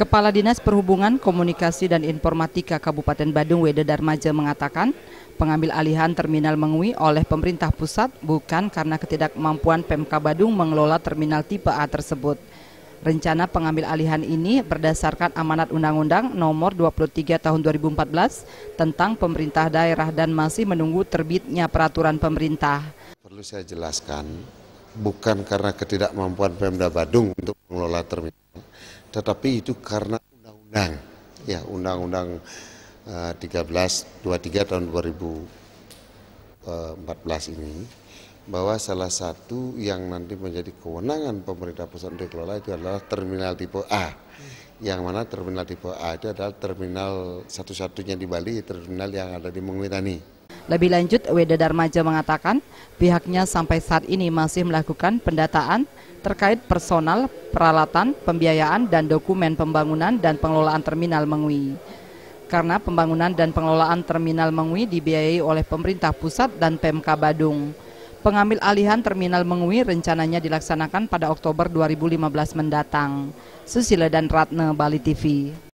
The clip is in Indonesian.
Kepala Dinas Perhubungan, Komunikasi dan Informatika Kabupaten Badung Weda Darmaja mengatakan, pengambil alihan Terminal mengui oleh pemerintah pusat bukan karena ketidakmampuan Pemka Badung mengelola terminal tipe A tersebut. Rencana pengambil alihan ini berdasarkan amanat Undang-Undang Nomor 23 Tahun 2014 tentang Pemerintah Daerah dan masih menunggu terbitnya peraturan pemerintah. Perlu saya jelaskan, bukan karena ketidakmampuan Pemda Badung untuk mengelola terminal tetapi itu karena undang-undang ya undang-undang uh, 13 23 tahun 2014 eh, ini bahwa salah satu yang nanti menjadi kewenangan pemerintah pusat untuk kelola itu adalah terminal tipe A yang mana terminal tipe A itu adalah terminal satu-satunya di Bali terminal yang ada di Mengwitani lebih lanjut, Weda Darmaja mengatakan pihaknya sampai saat ini masih melakukan pendataan terkait personal, peralatan, pembiayaan, dan dokumen pembangunan dan pengelolaan terminal mengui. Karena pembangunan dan pengelolaan terminal mengui dibiayai oleh pemerintah pusat dan PMK Badung. Pengambil alihan terminal mengui rencananya dilaksanakan pada Oktober 2015 mendatang. Susila dan Ratna Bali TV.